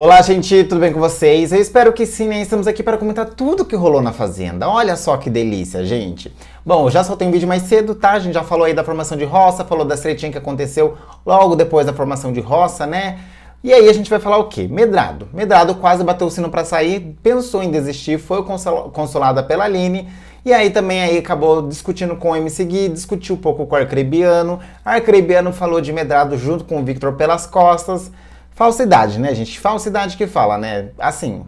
Olá, gente, tudo bem com vocês? Eu espero que sim, né? Estamos aqui para comentar tudo que rolou na Fazenda. Olha só que delícia, gente. Bom, já soltei um vídeo mais cedo, tá? A gente já falou aí da formação de roça, falou da estreitinha que aconteceu logo depois da formação de roça, né? E aí a gente vai falar o quê? Medrado. Medrado quase bateu o sino para sair, pensou em desistir, foi consolada pela Aline. E aí também aí acabou discutindo com o MC Gui, discutiu um pouco com o Arcrebiano. Arcrebiano falou de Medrado junto com o Victor pelas costas. Falsidade, né, gente? Falsidade que fala, né? Assim,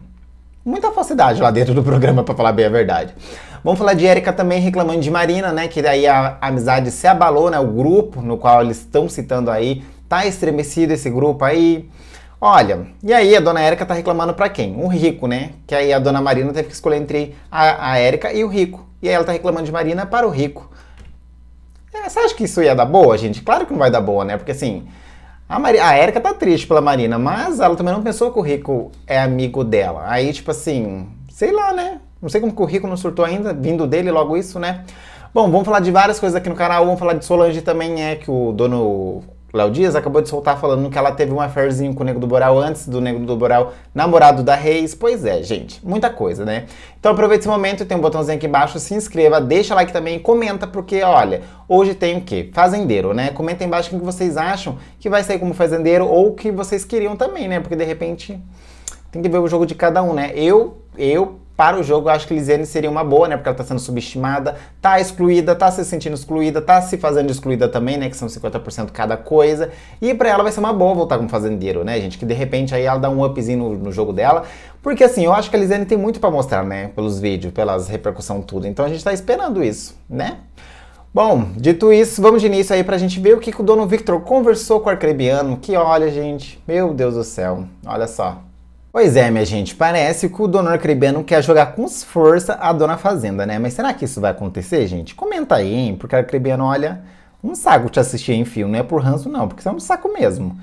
muita falsidade lá dentro do programa, para falar bem a verdade. Vamos falar de Érica também reclamando de Marina, né? Que daí a amizade se abalou, né? O grupo no qual eles estão citando aí, tá estremecido esse grupo aí. Olha, e aí a dona Érica tá reclamando para quem? O rico, né? Que aí a dona Marina teve que escolher entre a, a Érica e o rico. E aí ela tá reclamando de Marina para o rico. É, você acha que isso ia dar boa, gente? Claro que não vai dar boa, né? Porque assim, a, Maria, a Erika tá triste pela Marina, mas ela também não pensou que o Rico é amigo dela. Aí, tipo assim, sei lá, né? Não sei como que o Rico não surtou ainda, vindo dele logo isso, né? Bom, vamos falar de várias coisas aqui no canal, vamos falar de Solange também, é que o dono Léo Dias acabou de soltar falando que ela teve um affairzinho com o Nego do Boral antes do Nego do Boral, namorado da Reis. Pois é, gente, muita coisa, né? Então aproveita esse momento, tem um botãozinho aqui embaixo, se inscreva, deixa like também e comenta, porque, olha, hoje tem o quê? Fazendeiro, né? Comenta embaixo o que vocês acham que vai sair como fazendeiro ou o que vocês queriam também, né? Porque de repente tem que ver o jogo de cada um, né? Eu, eu para o jogo, eu acho que Lisiane seria uma boa, né? Porque ela tá sendo subestimada, tá excluída, tá se sentindo excluída, tá se fazendo excluída também, né? Que são 50% cada coisa. E para ela vai ser uma boa voltar como fazendeiro, né, gente? Que de repente aí ela dá um upzinho no, no jogo dela. Porque assim, eu acho que a Lisiane tem muito para mostrar, né? Pelos vídeos, pelas repercussão tudo. Então a gente tá esperando isso, né? Bom, dito isso, vamos de início aí pra gente ver o que, que o dono Victor conversou com o Arcrebiano, que olha, gente, meu Deus do céu, olha só. Pois é, minha gente, parece que o Dono Arcrebiano quer jogar com força a Dona Fazenda, né? Mas será que isso vai acontecer, gente? Comenta aí, hein? Porque Arcrebiano, olha, um saco te assistir em fio, não é por ranço não, porque isso é um saco mesmo.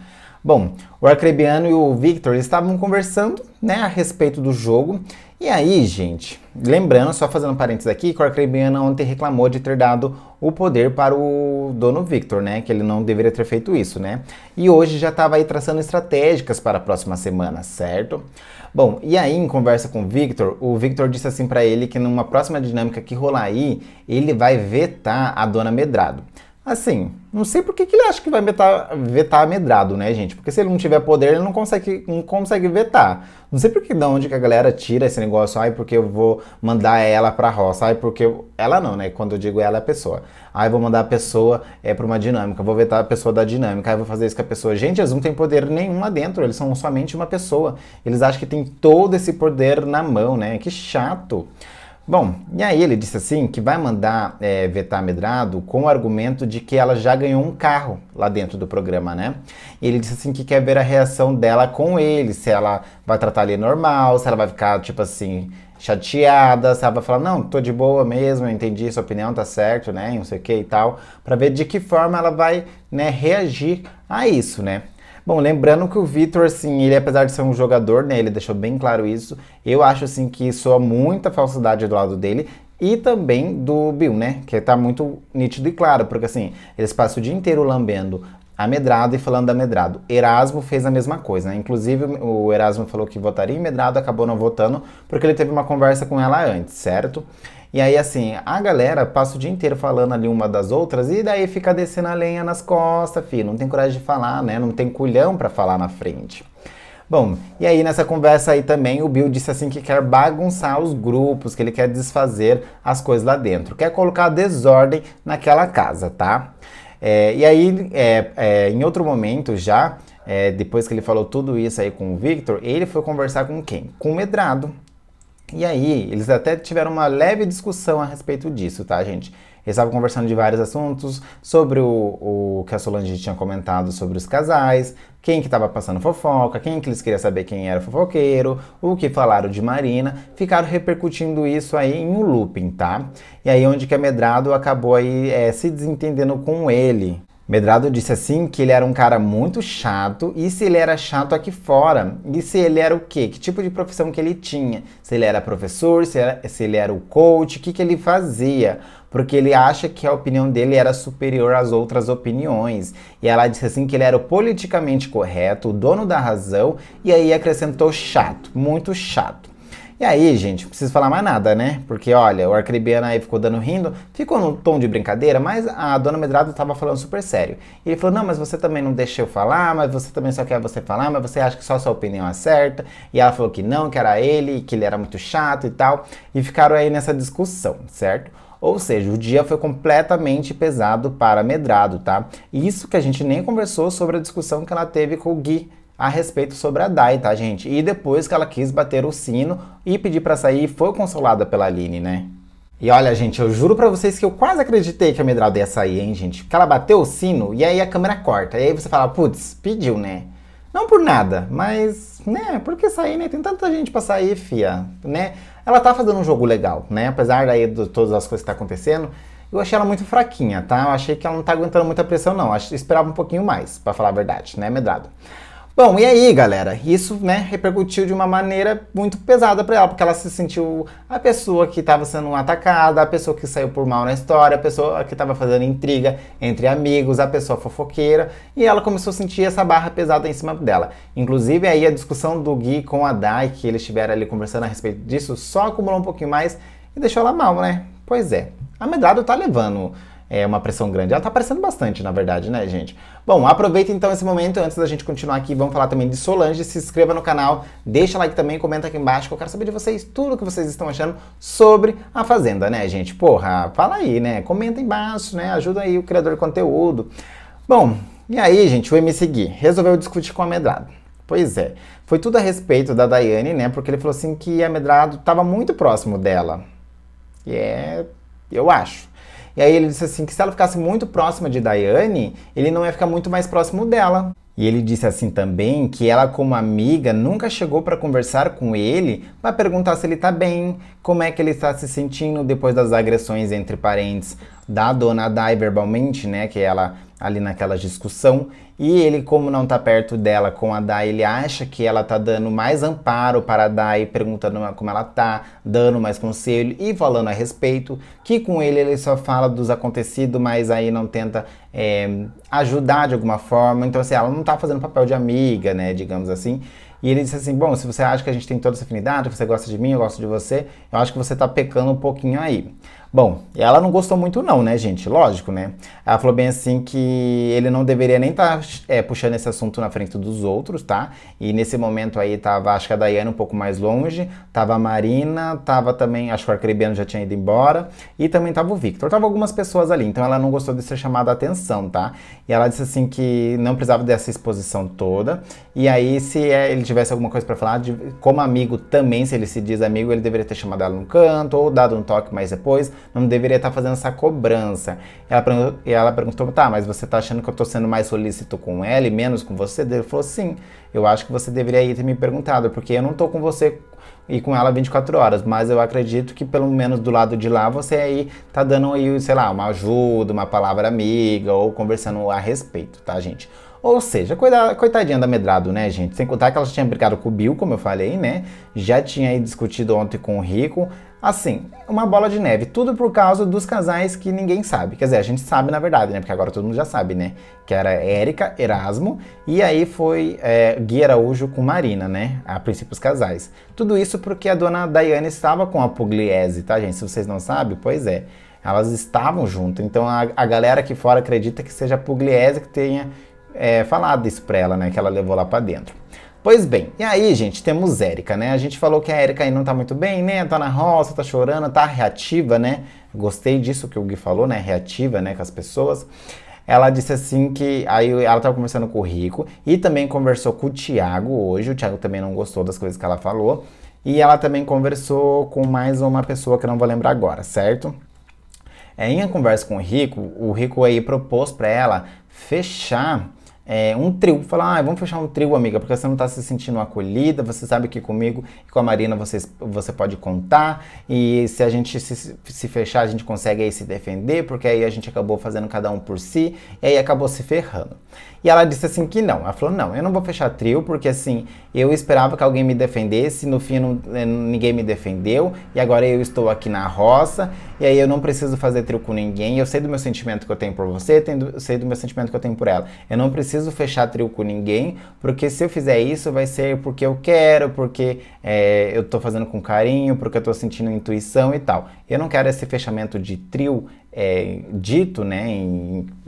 Bom, o Arcrebiano e o Victor estavam conversando, né, a respeito do jogo. E aí, gente, lembrando, só fazendo um parênteses aqui, que o Arcrebiano ontem reclamou de ter dado o poder para o dono Victor, né? Que ele não deveria ter feito isso, né? E hoje já estava aí traçando estratégicas para a próxima semana, certo? Bom, e aí em conversa com o Victor, o Victor disse assim para ele que numa próxima dinâmica que rolar aí, ele vai vetar a dona Medrado. Assim, não sei por que, ele acha que vai vetar, vetar amedrado, né, gente? Porque se ele não tiver poder, ele não consegue, não consegue vetar. Não sei por que de onde que a galera tira esse negócio, ai, porque eu vou mandar ela pra roça, ai, porque. Eu... Ela não, né? Quando eu digo ela, é a pessoa. Ai, vou mandar a pessoa é, pra uma dinâmica, vou vetar a pessoa da dinâmica, ai, vou fazer isso com a pessoa. Gente, eles não têm poder nenhum lá dentro, eles são somente uma pessoa. Eles acham que tem todo esse poder na mão, né? Que chato. Bom, e aí ele disse assim que vai mandar é, vetar medrado com o argumento de que ela já ganhou um carro lá dentro do programa, né? E ele disse assim que quer ver a reação dela com ele, se ela vai tratar ele normal, se ela vai ficar, tipo assim, chateada, se ela Vai falar, não, tô de boa mesmo, eu entendi sua opinião, tá certo, né? Não sei o que e tal, para ver de que forma ela vai, né, reagir a isso, né? Bom, lembrando que o Vitor, assim, ele apesar de ser um jogador, né, ele deixou bem claro isso, eu acho, assim, que soa muita falsidade do lado dele e também do Bill, né, que tá muito nítido e claro, porque, assim, eles passam o dia inteiro lambendo amedrado e falando amedrado. Erasmo fez a mesma coisa, né? Inclusive, o Erasmo falou que votaria em Medrado, acabou não votando, porque ele teve uma conversa com ela antes, certo? E aí, assim, a galera passa o dia inteiro falando ali uma das outras e daí fica descendo a lenha nas costas, filho. Não tem coragem de falar, né? Não tem culhão para falar na frente. Bom, e aí nessa conversa aí também o Bill disse assim que quer bagunçar os grupos, que ele quer desfazer as coisas lá dentro, quer colocar desordem naquela casa, tá? É, e aí, é, é, em outro momento já, é, depois que ele falou tudo isso aí com o Victor, ele foi conversar com quem? Com o Medrado. E aí, eles até tiveram uma leve discussão a respeito disso, tá, gente? Eles estavam conversando de vários assuntos, sobre o, o, que a Solange tinha comentado sobre os casais, quem que estava passando fofoca, quem que eles queriam saber quem era fofoqueiro, o que falaram de Marina, ficaram repercutindo isso aí em um looping, tá? E aí é onde que a Medrado acabou aí é, se desentendendo com ele, Medrado disse assim que ele era um cara muito chato e se ele era chato aqui fora e se ele era o quê? Que tipo de profissão que ele tinha? Se ele era professor, se, era, se ele era o coach, o que, que ele fazia? Porque ele acha que a opinião dele era superior às outras opiniões. E ela disse assim que ele era o politicamente correto, o dono da razão e aí acrescentou chato, muito chato. E aí, gente, não preciso falar mais nada, né? Porque, olha, o Arcribiano aí ficou dando rindo, ficou num tom de brincadeira, mas a dona Medrado tava falando super sério. E ele falou, não, mas você também não deixa eu falar, mas você também só quer você falar, mas você acha que só sua opinião é certa. E ela falou que não, que era ele, que ele era muito chato e tal. E ficaram aí nessa discussão, certo? Ou seja, o dia foi completamente pesado para Medrado, tá? Isso que a gente nem conversou sobre a discussão que ela teve com o Gui a respeito sobre a Dai, tá, gente? E depois que ela quis bater o sino e pedir para sair, foi consolada pela Aline, né? E olha, gente, eu juro pra vocês que eu quase acreditei que a Medrada ia sair, hein, gente? Porque ela bateu o sino e aí a câmera corta. E aí você fala, putz, pediu, né? Não por nada, mas, né, porque sair, né? Tem tanta gente pra sair, fia, né? Ela tá fazendo um jogo legal, né? Apesar daí de todas as coisas que tá acontecendo, eu achei ela muito fraquinha, tá? Eu achei que ela não tá aguentando muita pressão, não. Eu esperava um pouquinho mais, para falar a verdade, né, Medrado? Bom, e aí, galera? Isso, né, repercutiu de uma maneira muito pesada para ela, porque ela se sentiu a pessoa que estava sendo atacada, a pessoa que saiu por mal na história, a pessoa que estava fazendo intriga entre amigos, a pessoa fofoqueira, e ela começou a sentir essa barra pesada em cima dela. Inclusive, aí a discussão do Gui com a Dai, que eles estiveram ali conversando a respeito disso, só acumulou um pouquinho mais e deixou ela mal, né? Pois é. A Medrado tá levando é uma pressão grande. Ela tá aparecendo bastante, na verdade, né, gente? Bom, aproveita então esse momento, antes da gente continuar aqui, vamos falar também de Solange, se inscreva no canal, deixa like também, comenta aqui embaixo, que eu quero saber de vocês tudo o que vocês estão achando sobre a Fazenda, né, gente? Porra, fala aí, né? Comenta embaixo, né? Ajuda aí o criador de conteúdo. Bom, e aí, gente, o MC Gui resolveu discutir com a Medrado. Pois é, foi tudo a respeito da Daiane, né? Porque ele falou assim que a Medrado estava muito próximo dela. E é, eu acho. E aí ele disse assim que se ela ficasse muito próxima de Daiane, ele não ia ficar muito mais próximo dela. E ele disse assim também que ela, como amiga, nunca chegou para conversar com ele para perguntar se ele está bem, como é que ele está se sentindo depois das agressões entre parentes da dona Dai verbalmente, né? Que ela ali naquela discussão. E ele, como não tá perto dela com a Dai, ele acha que ela tá dando mais amparo para a Dai, perguntando como ela tá, dando mais conselho e falando a respeito. Que com ele ele só fala dos acontecidos, mas aí não tenta é, ajudar de alguma forma. Então, assim, ela não tá fazendo papel de amiga, né, digamos assim. E ele disse assim: Bom, se você acha que a gente tem toda essa afinidade, você gosta de mim, eu gosto de você, eu acho que você tá pecando um pouquinho aí. Bom, ela não gostou muito não, né, gente? Lógico, né? Ela falou bem assim que ele não deveria nem estar tá, é, puxando esse assunto na frente dos outros, tá? E nesse momento aí tava, acho que a Dayane um pouco mais longe, tava a Marina, tava também, acho que o Arcrebiano já tinha ido embora, e também tava o Victor. Tava algumas pessoas ali, então ela não gostou de ser chamada a atenção, tá? E ela disse assim que não precisava dessa exposição toda, e aí se é, ele tivesse alguma coisa para falar, de, como amigo também, se ele se diz amigo, ele deveria ter chamado ela no canto, ou dado um toque mais depois, não deveria estar tá fazendo essa cobrança. Ela perguntou, ela perguntou, tá, mas você tá achando que eu tô sendo mais solícito com ela e menos com você? Ele falou, sim, eu acho que você deveria ter me perguntado, porque eu não tô com você e com ela 24 horas, mas eu acredito que pelo menos do lado de lá você aí tá dando aí, sei lá, uma ajuda, uma palavra amiga ou conversando a respeito, tá, gente? Ou seja, coitadinha da Medrado, né, gente? Sem contar que ela já tinha brigado com o Bill, como eu falei, né? Já tinha aí discutido ontem com o Rico. Assim, uma bola de neve, tudo por causa dos casais que ninguém sabe. Quer dizer, a gente sabe na verdade, né? Porque agora todo mundo já sabe, né? Que era Érica, Erasmo, e aí foi é, Gui Araújo com Marina, né? A princípio os casais. Tudo isso porque a dona Daiane estava com a Pugliese, tá, gente? Se vocês não sabem, pois é. Elas estavam junto, então a, a galera aqui fora acredita que seja a Pugliese que tenha é, falado isso pra ela, né? Que ela levou lá para dentro. Pois bem, e aí, gente, temos Érica, né? A gente falou que a Érica aí não tá muito bem, né? Tá na roça, tá chorando, tá reativa, né? Gostei disso que o Gui falou, né? Reativa, né, com as pessoas ela disse assim que aí ela estava conversando com o Rico e também conversou com o Thiago hoje. O Thiago também não gostou das coisas que ela falou. E ela também conversou com mais uma pessoa que eu não vou lembrar agora, certo? É, em a conversa com o Rico, o Rico aí propôs para ela fechar é, um trio. Falar, ah, vamos fechar um trio, amiga, porque você não está se sentindo acolhida, você sabe que comigo e com a Marina você, você pode contar, e se a gente se, se fechar, a gente consegue aí se defender, porque aí a gente acabou fazendo cada um por si, e aí acabou se ferrando. E ela disse assim que não. Ela falou: não, eu não vou fechar trio, porque assim, eu esperava que alguém me defendesse, no fim não, eh, ninguém me defendeu, e agora eu estou aqui na roça, e aí eu não preciso fazer trio com ninguém. Eu sei do meu sentimento que eu tenho por você, eu sei do meu sentimento que eu tenho por ela. Eu não preciso fechar trio com ninguém, porque se eu fizer isso, vai ser porque eu quero, porque é, eu estou fazendo com carinho, porque eu estou sentindo intuição e tal. Eu não quero esse fechamento de trio é, dito, né,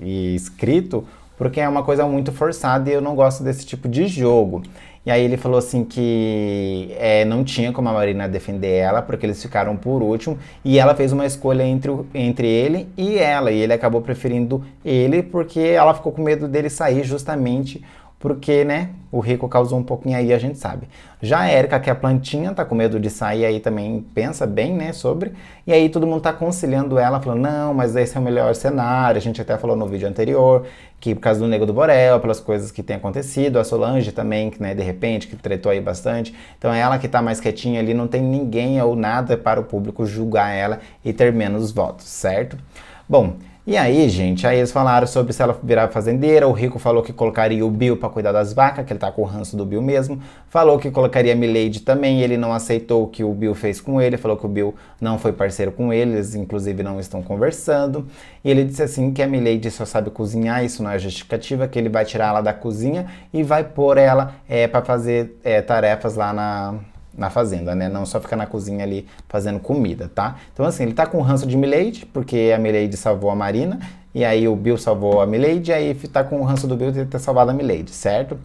e escrito, porque é uma coisa muito forçada e eu não gosto desse tipo de jogo. E aí ele falou assim que é, não tinha como a Marina defender ela, porque eles ficaram por último, e ela fez uma escolha entre, o, entre ele e ela, e ele acabou preferindo ele, porque ela ficou com medo dele sair justamente porque, né, o rico causou um pouquinho aí, a gente sabe. Já a Erika, que é a plantinha, tá com medo de sair aí também, pensa bem, né, sobre. E aí todo mundo tá conciliando ela, falando, não, mas esse é o melhor cenário, a gente até falou no vídeo anterior, que por causa do Nego do Borel, pelas coisas que tem acontecido, a Solange também, que né, de repente, que tretou aí bastante. Então ela que tá mais quietinha ali, não tem ninguém ou nada para o público julgar ela e ter menos votos, certo? Bom, e aí, gente, aí eles falaram sobre se ela virar fazendeira, o Rico falou que colocaria o Bill para cuidar das vacas, que ele tá com o ranço do Bill mesmo, falou que colocaria a Milady também, ele não aceitou o que o Bill fez com ele, falou que o Bill não foi parceiro com ele, eles inclusive não estão conversando, e ele disse assim que a Milady só sabe cozinhar, isso não é justificativa, que ele vai tirar ela da cozinha e vai pôr ela é, para fazer é, tarefas lá na, na fazenda, né? Não só ficar na cozinha ali fazendo comida, tá? Então, assim, ele tá com ranço de Milady, porque a Milady salvou a Marina, e aí o Bill salvou a Milady, e aí tá com o ranço do Bill de ter salvado a Milady, certo?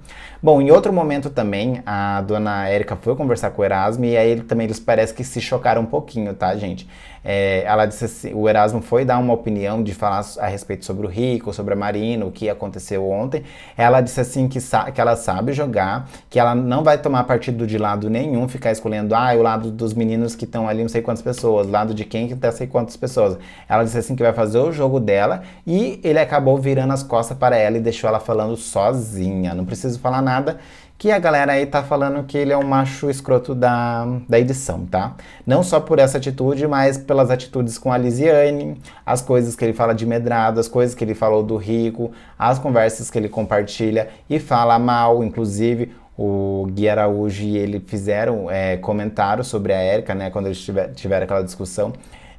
Bom, em outro momento também, a dona Érica foi conversar com o Erasmo e aí ele, também eles parece que se chocaram um pouquinho, tá, gente? É, ela disse assim, o Erasmo foi dar uma opinião de falar a respeito sobre o Rico, sobre a Marina, o que aconteceu ontem. Ela disse assim que, que ela sabe jogar, que ela não vai tomar partido de lado nenhum, ficar escolhendo, ah, é o lado dos meninos que estão ali não sei quantas pessoas, lado de quem que tá sei quantas pessoas. Ela disse assim que vai fazer o jogo dela e ele acabou virando as costas para ela e deixou ela falando sozinha. Não preciso falar nada nada, que a galera aí tá falando que ele é um macho escroto da, da edição, tá? Não só por essa atitude, mas pelas atitudes com a Lisiane, as coisas que ele fala de medrado, as coisas que ele falou do Rico, as conversas que ele compartilha e fala mal, inclusive o Gui Araújo e ele fizeram é, comentário sobre a Érica, né, quando eles tiver, tiveram aquela discussão.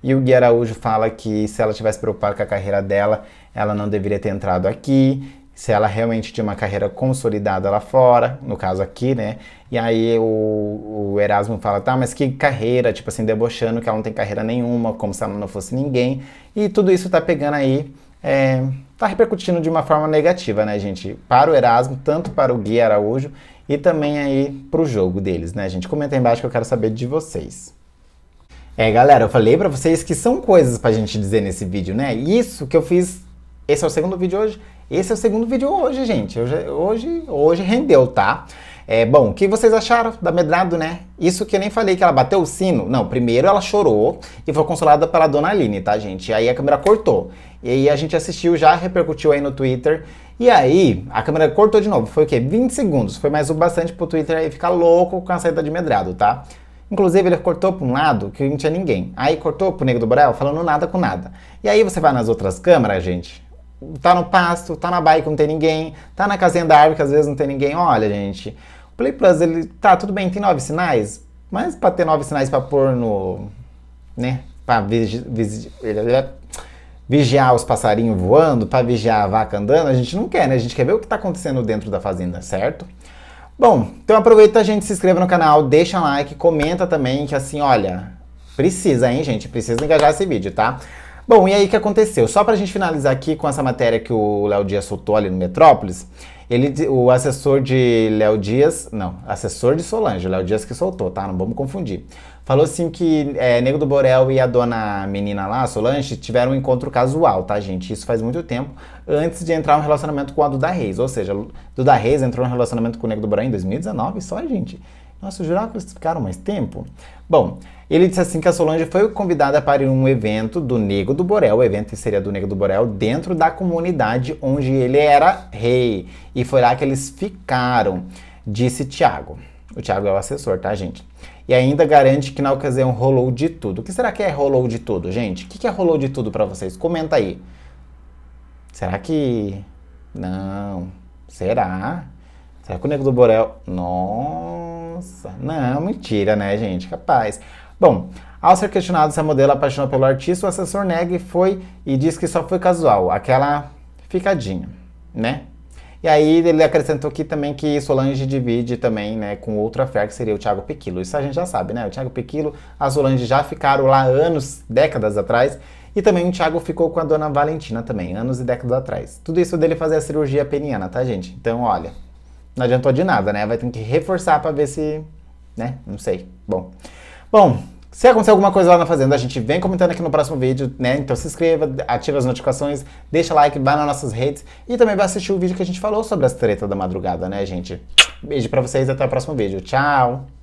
E o Gui Araújo fala que se ela tivesse preocupado com a carreira dela, ela não deveria ter entrado aqui, se ela realmente tinha uma carreira consolidada lá fora, no caso aqui, né? E aí o, o, Erasmo fala, tá, mas que carreira, tipo assim, debochando que ela não tem carreira nenhuma, como se ela não fosse ninguém. E tudo isso tá pegando aí, é, tá repercutindo de uma forma negativa, né, gente? Para o Erasmo, tanto para o Gui Araújo e também aí pro jogo deles, né, gente? Comenta aí embaixo que eu quero saber de vocês. É, galera, eu falei para vocês que são coisas pra gente dizer nesse vídeo, né? Isso que eu fiz, esse é o segundo vídeo hoje, esse é o segundo vídeo hoje, gente. Hoje, hoje, hoje rendeu, tá? É, bom, o que vocês acharam da Medrado, né? Isso que eu nem falei, que ela bateu o sino. Não, primeiro ela chorou e foi consolada pela dona Aline, tá, gente? E aí a câmera cortou. E aí a gente assistiu, já repercutiu aí no Twitter. E aí a câmera cortou de novo. Foi o quê? 20 segundos. Foi mais o bastante pro Twitter aí ficar louco com a saída de Medrado, tá? Inclusive, ele cortou para um lado que não tinha ninguém. Aí cortou pro Nego do Borel falando nada com nada. E aí você vai nas outras câmeras, gente, tá no pasto, tá na bike, não tem ninguém, tá na casinha da árvore, que às vezes não tem ninguém. Olha, gente, o Play Plus, ele tá tudo bem, tem nove sinais, mas para ter nove sinais para pôr no. né? Para vigi, vigi, vigiar os passarinhos voando, para vigiar a vaca andando, a gente não quer, né? A gente quer ver o que tá acontecendo dentro da fazenda, certo? Bom, então aproveita, a gente se inscreva no canal, deixa um like, comenta também que assim, olha, precisa, hein, gente? Precisa engajar esse vídeo, tá? Bom, e aí o que aconteceu? Só para a gente finalizar aqui com essa matéria que o Léo Dias soltou ali no Metrópolis, ele, o assessor de Léo Dias, não, assessor de Solange, Léo Dias que soltou, tá? Não vamos confundir. Falou assim que é, Nego do Borel e a dona menina lá, Solange, tiveram um encontro casual, tá, gente? Isso faz muito tempo, antes de entrar um relacionamento com a Duda Reis. Ou seja, Duda Reis entrou um relacionamento com o Nego do Borel em 2019, só, gente. Nossa, eu jurava que eles ficaram mais tempo. Bom, ele disse assim que a Solange foi convidada para ir um evento do Nego do Borel, o evento seria do Nego do Borel, dentro da comunidade onde ele era rei. E foi lá que eles ficaram, disse Tiago. O Tiago é o assessor, tá, gente? E ainda garante que na ocasião rolou de tudo. O que será que é rolou de tudo, gente? O que, é rolou de tudo para vocês? Comenta aí. Será que. Não. Será? Será que o Nego do Borel. Nossa. Nossa, não, mentira, né, gente? Capaz. Bom, ao ser questionado se a modelo apaixonou pelo artista, o assessor nega e foi e diz que só foi casual, aquela ficadinha, né? E aí ele acrescentou aqui também que Solange divide também, né, com outra fé que seria o Thiago Pequilo. Isso a gente já sabe, né? O Thiago Pequilo, a Solange já ficaram lá anos, décadas atrás, e também o Thiago ficou com a dona Valentina também, anos e décadas atrás. Tudo isso dele fazer a cirurgia peniana, tá, gente? Então, olha, não adiantou de nada, né? Vai ter que reforçar para ver se, né? Não sei. Bom. Bom, se acontecer alguma coisa lá na fazenda, a gente vem comentando aqui no próximo vídeo, né? Então se inscreva, ative as notificações, deixa like, vá nas nossas redes e também vai assistir o vídeo que a gente falou sobre as tretas da madrugada, né, gente? Beijo para vocês, até o próximo vídeo. Tchau.